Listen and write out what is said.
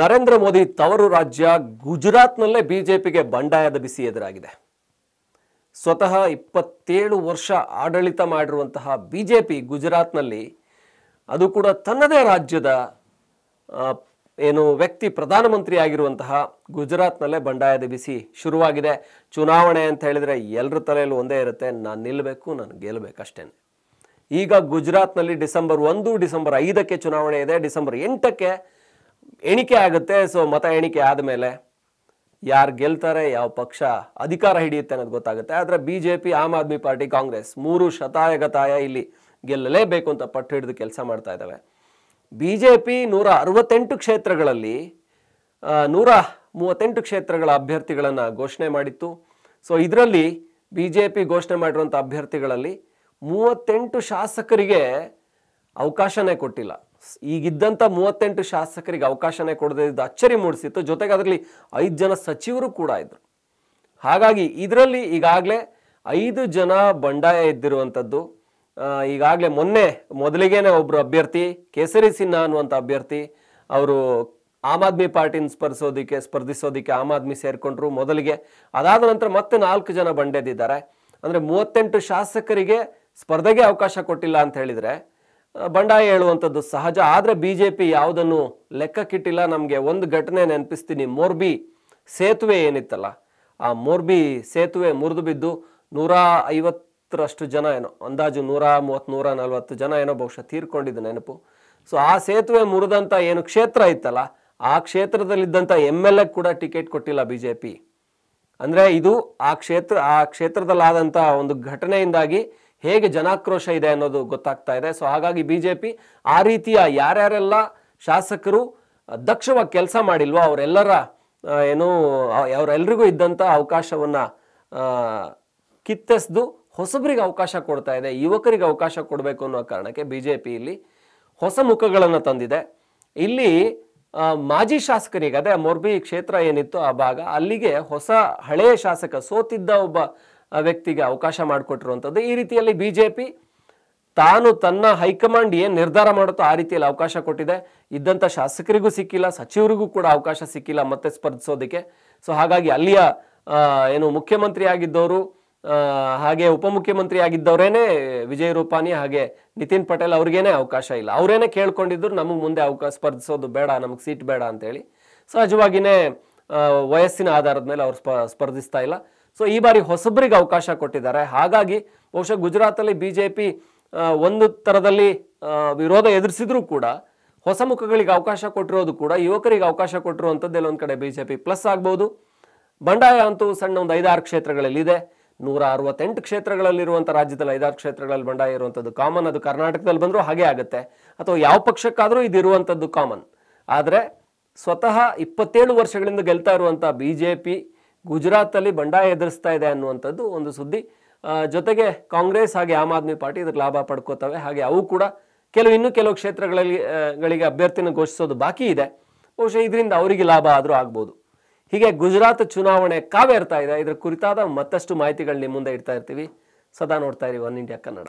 ನರೇಂದ್ರ ಮೋದಿ ತವರು ರಾಜ್ಯ ಗುಜರಾತ್ನಲ್ಲೇ ಬಿಜೆಪಿಗೆ ಬಂಡಾಯದ ಬಿಸಿ ಎದುರಾಗಿದೆ ಸ್ವತಃ ಇಪ್ಪತ್ತೇಳು ವರ್ಷ ಆಡಳಿತ ಮಾಡಿರುವಂತಹ ಬಿ ಜೆ ಪಿ ಗುಜರಾತ್ನಲ್ಲಿ ಅದು ಕೂಡ ತನ್ನದೇ ರಾಜ್ಯದ ಏನು ವ್ಯಕ್ತಿ ಪ್ರಧಾನಮಂತ್ರಿ ಆಗಿರುವಂತಹ ಗುಜರಾತ್ನಲ್ಲೇ ಬಂಡಾಯದ ಬಿಸಿ ಶುರುವಾಗಿದೆ ಚುನಾವಣೆ ಅಂತ ಹೇಳಿದರೆ ಎಲ್ಲರ ತಲೆಯಲ್ಲೂ ಒಂದೇ ಇರುತ್ತೆ ನಾನು ನಿಲ್ಲಬೇಕು ನಾನು ಗೆಲ್ಲಬೇಕು ಅಷ್ಟೇ ಈಗ ಗುಜರಾತ್ನಲ್ಲಿ ಡಿಸೆಂಬರ್ ಒಂದು ಡಿಸೆಂಬರ್ ಐದಕ್ಕೆ ಚುನಾವಣೆ ಇದೆ ಡಿಸೆಂಬರ್ ಎಂಟಕ್ಕೆ ಎಣಿಕೆ ಆಗುತ್ತೆ ಸೊ ಮತ ಎಣಿಕೆ ಆದಮೇಲೆ ಯಾರು ಗೆಲ್ತಾರೆ ಯಾವ ಪಕ್ಷ ಅಧಿಕಾರ ಹಿಡಿಯುತ್ತೆ ಅನ್ನೋದು ಗೊತ್ತಾಗುತ್ತೆ ಆದರೆ B J P Aam Aadmi party Congress ಮೂರು ಶತಾಯಗತಾಯ ಇಲ್ಲಿ ಗೆಲ್ಲಲೇಬೇಕು ಅಂತ ಪಟ್ಟು ಹಿಡಿದು ಕೆಲಸ ಮಾಡ್ತಾ ಇದ್ದಾವೆ ಬಿ ಜೆ ಪಿ ನೂರ ಅರವತ್ತೆಂಟು ಕ್ಷೇತ್ರಗಳಲ್ಲಿ ನೂರ ಮೂವತ್ತೆಂಟು ಕ್ಷೇತ್ರಗಳ ಅಭ್ಯರ್ಥಿಗಳನ್ನು ಘೋಷಣೆ ಮಾಡಿತ್ತು ಸೊ ಇದರಲ್ಲಿ ಬಿ ಜೆ ಪಿ ಘೋಷಣೆ ಮಾಡಿರುವಂಥ ಅಭ್ಯರ್ಥಿಗಳಲ್ಲಿ ಮೂವತ್ತೆಂಟು ಶಾಸಕರಿಗೆ ಅವಕಾಶನೇ ಕೊಟ್ಟಿಲ್ಲ ಈಗಿದ್ದಂಥ ಮೂವತ್ತೆಂಟು ಶಾಸಕರಿಗೆ ಅವಕಾಶನೇ ಕೊಡದೇ ಇದ್ದು ಅಚ್ಚರಿ ಮೂಡಿಸಿತ್ತು ಜೊತೆಗೆ ಅದರಲ್ಲಿ ಐದು ಜನ ಸಚಿವರು ಕೂಡ ಇದ್ದರು ಹಾಗಾಗಿ ಇದರಲ್ಲಿ ಈಗಾಗಲೇ ಐದು ಜನ ಬಂಡಾಯ ಇದ್ದಿರುವಂಥದ್ದು ಈಗಾಗಲೇ ಮೊನ್ನೆ ಮೊದಲಿಗೇನೆ ಒಬ್ಬರು ಅಭ್ಯರ್ಥಿ ಕೇಸರಿ ಸಿನ್ಹಾ ಅನ್ನುವಂಥ ಅಭ್ಯರ್ಥಿ ಅವರು ಆಮ್ ಆದ್ಮಿ ಪಾರ್ಟಿನ ಸ್ಪರ್ಧಿಸೋದಕ್ಕೆ ಸ್ಪರ್ಧಿಸೋದಕ್ಕೆ ಆಮ್ ಆದ್ಮಿ ಸೇರಿಕೊಂಡ್ರು ಮೊದಲಿಗೆ ಅದಾದ ನಂತರ ಮತ್ತೆ ನಾಲ್ಕು ಜನ ಬಂಡೆದಿದ್ದಾರೆ ಅಂದರೆ ಮೂವತ್ತೆಂಟು ಶಾಸಕರಿಗೆ ಸ್ಪರ್ಧೆಗೆ ಅವಕಾಶ ಕೊಟ್ಟಿಲ್ಲ ಅಂತ ಹೇಳಿದರೆ ಬಂಡಾಯ ಹೇಳುವಂಥದ್ದು ಸಹಜ ಆದರೆ ಬಿ ಜೆ ಪಿ ಯಾವುದನ್ನು ಲೆಕ್ಕಕ್ಕಿಟ್ಟಿಲ್ಲ ನಮಗೆ ಒಂದು ಘಟನೆ ನೆನಪಿಸ್ತೀನಿ ಮೋರ್ಬಿ ಸೇತುವೆ ಏನಿತ್ತಲ್ಲ ಆ ಮೋರ್ಬಿ ಸೇತುವೆ ಮುರಿದು ಬಿದ್ದು ನೂರ ಐವತ್ತರಷ್ಟು ಜನ ಏನೋ ಅಂದಾಜು ನೂರ ಮೂವತ್ತು ನೂರ ನಲ್ವತ್ತು ಜನ ಏನೋ ಬಹುಶಃ ತೀರ್ಕೊಂಡಿದ್ದು ನೆನಪು ಸೊ ಆ ಸೇತುವೆ ಮುರಿದಂಥ ಏನು ಕ್ಷೇತ್ರ ಇತ್ತಲ್ಲ ಆ ಕ್ಷೇತ್ರದಲ್ಲಿದ್ದಂಥ ಎಮ್ ಎಲ್ ಎ ಕೂಡ ಟಿಕೆಟ್ ಕೊಟ್ಟಿಲ್ಲ ಬಿ ಜೆ ಪಿ ಅಂದರೆ ಇದು ಆ ಕ್ಷೇತ್ರ ಆ ಕ್ಷೇತ್ರದಲ್ಲಾದಂಥ ಒಂದು ಘಟನೆಯಿಂದಾಗಿ ಹೇಗೆ ಜನಾಕ್ರೋಶ ಇದೆ ಅನ್ನೋದು ಗೊತ್ತಾಗ್ತಾ ಇದೆ ಸೊ ಹಾಗಾಗಿ ಬಿ ಜೆ ಪಿ ಆ ರೀತಿಯ ಯಾರ್ಯಾರೆಲ್ಲ ಶಾಸಕರು ದಕ್ಷವಾಗಿ ಕೆಲಸ ಮಾಡಿಲ್ವೋ ಅವರೆಲ್ಲರ ಏನು ಅವರೆಲ್ಲರಿಗೂ ಇದ್ದಂಥ ಅವಕಾಶವನ್ನು ಕಿತ್ತೆಸ್ದು ಹೊಸಬರಿಗೆ ಅವಕಾಶ ಕೊಡ್ತಾ ಇದೆ ಯುವಕರಿಗೆ ಅವಕಾಶ ಕೊಡಬೇಕು ಅನ್ನೋ ಕಾರಣಕ್ಕೆ ಬಿ ಜೆ ಪಿ ಇಲ್ಲಿ ಹೊಸ ಮುಖಗಳನ್ನು ತಂದಿದೆ ಇಲ್ಲಿ ಮಾಜಿ ಶಾಸಕರಿಗೆ ಅದೇ ಮೊರ್ಬಿ ಕ್ಷೇತ್ರ ಏನಿತ್ತು ಆ ಭಾಗ ಅಲ್ಲಿಗೆ ಹೊಸ ಹಳೆಯ ಶಾಸಕ ಸೋತಿದ್ದ ಒಬ್ಬ ವ್ಯಕ್ತಿಗೆ ಅವಕಾಶ ಮಾಡಿಕೊಟ್ಟಿರುವಂಥದ್ದು ಈ ರೀತಿಯಲ್ಲಿ ಬಿ ಜೆ ಪಿ ತಾನು ತನ್ನ ಹೈಕಮಾಂಡ್ ಏನು ನಿರ್ಧಾರ ಮಾಡುತ್ತೋ ಆ ರೀತಿಯಲ್ಲಿ ಅವಕಾಶ ಕೊಟ್ಟಿದೆ ಇದ್ದಂಥ ಶಾಸಕರಿಗೂ ಸಿಕ್ಕಿಲ್ಲ ಸಚಿವರಿಗೂ ಕೂಡ ಅವಕಾಶ ಸಿಕ್ಕಿಲ್ಲ ಮತ್ತೆ ಸ್ಪರ್ಧಿಸೋದಕ್ಕೆ ಸೊ ಹಾಗಾಗಿ ಅಲ್ಲಿಯ ಏನು ಮುಖ್ಯಮಂತ್ರಿ ಆಗಿದ್ದವರು ಹಾಗೆ ಉಪಮುಖ್ಯಮಂತ್ರಿ ಆಗಿದ್ದವರೇನೆ ವಿಜಯ್ ರೂಪಾನಿ ಹಾಗೆ ನಿತಿನ್ ಪಟೇಲ್ ಅವ್ರಿಗೇನೆ ಅವಕಾಶ ಇಲ್ಲ ಅವರೇನೆ ಕೇಳ್ಕೊಂಡಿದ್ರು ನಮಗೆ ಮುಂದೆ ಅವಕಾಶ ಸ್ಪರ್ಧಿಸೋದು ಬೇಡ ನಮಗೆ ಸೀಟ್ ಬೇಡ ಅಂತೇಳಿ ಸಹಜವಾಗಿಯೇ ವಯಸ್ಸಿನ ಆಧಾರದ ಮೇಲೆ ಅವರು ಸ್ಪ ಸ್ಪರ್ಧಿಸ್ತಾ ಇಲ್ಲ ಸೊ ಈ ಬಾರಿ ಹೊಸಬ್ರಿಗೆ ಅವಕಾಶ ಕೊಟ್ಟಿದ್ದಾರೆ ಹಾಗಾಗಿ ಬಹುಶಃ ಗುಜರಾತಲ್ಲಿ ಬಿ ಜೆ ಪಿ ಒಂದು ಥರದಲ್ಲಿ ವಿರೋಧ ಎದುರಿಸಿದ್ರೂ ಕೂಡ ಹೊಸ ಮುಖಗಳಿಗೆ ಅವಕಾಶ ಕೊಟ್ಟಿರೋದು ಕೂಡ ಯುವಕರಿಗೆ ಅವಕಾಶ ಕೊಟ್ಟಿರುವಂಥದ್ದು ಒಂದು ಕಡೆ ಬಿ ಜೆ ಪಿ ಪ್ಲಸ್ ಆಗ್ಬೋದು ಬಂಡಾಯ ಅಂತೂ ಸಣ್ಣ ಒಂದು ಐದಾರು ಕ್ಷೇತ್ರಗಳಲ್ಲಿದೆ ನೂರ ಅರವತ್ತೆಂಟು ಕ್ಷೇತ್ರಗಳಲ್ಲಿರುವಂಥ ರಾಜ್ಯದಲ್ಲಿ ಐದಾರು ಕ್ಷೇತ್ರಗಳಲ್ಲಿ ಬಂಡಾಯ ಇರುವಂಥದ್ದು ಕಾಮನ್ ಅದು ಕರ್ನಾಟಕದಲ್ಲಿ ಬಂದರೂ ಹಾಗೆ ಆಗುತ್ತೆ ಅಥವಾ ಯಾವ ಪಕ್ಷಕ್ಕಾದರೂ ಇರುವಂಥದ್ದು ಕಾಮನ್ ಆದರೆ ಸ್ವತಃ ಇಪ್ಪತ್ತೇಳು ವರ್ಷಗಳಿಂದ ಗೆಲ್ತಾ ಇರುವಂಥ ಬಿ ಜೆ ಪಿ ಗುಜರಾತಲ್ಲಿ ಬಂಡಾಯ ಎದುರಿಸ್ತಾ ಇದೆ ಅನ್ನುವಂಥದ್ದು ಒಂದು ಸುದ್ದಿ ಜೊತೆಗೆ ಕಾಂಗ್ರೆಸ್ ಹಾಗೆ ಆಮ್ ಆದ್ಮಿ ಪಾರ್ಟಿ ಇದಕ್ಕೆ ಲಾಭ ಪಡ್ಕೋತವೆ ಹಾಗೆ ಅವು ಕೂಡ ಕೆಲವು ಇನ್ನೂ ಕೆಲವು ಕ್ಷೇತ್ರಗಳಲ್ಲಿ ಗಳಿಗೆ ಅಭ್ಯರ್ಥಿನ ಘೋಷಿಸೋದು ಬಾಕಿ ಇದೆ ಬಹುಶಃ ಇದರಿಂದ ಅವರಿಗೆ ಲಾಭ ಆದರೂ ಆಗ್ಬೋದು ಹೀಗೆ ಗುಜರಾತ್ ಚುನಾವಣೆ ಕಾವೇರ್ತಾ ಇದೆ ಇದರ ಕುರಿತಾದ ಮತ್ತಷ್ಟು ಮಾಹಿತಿಗಳು ನಿಮ್ಮ ಮುಂದೆ ಇಡ್ತಾ ಇರ್ತೀವಿ ಸದಾ ನೋಡ್ತಾ ಇರಿ ಒನ್ ಇಂಡಿಯಾ ಕನ್ನಡ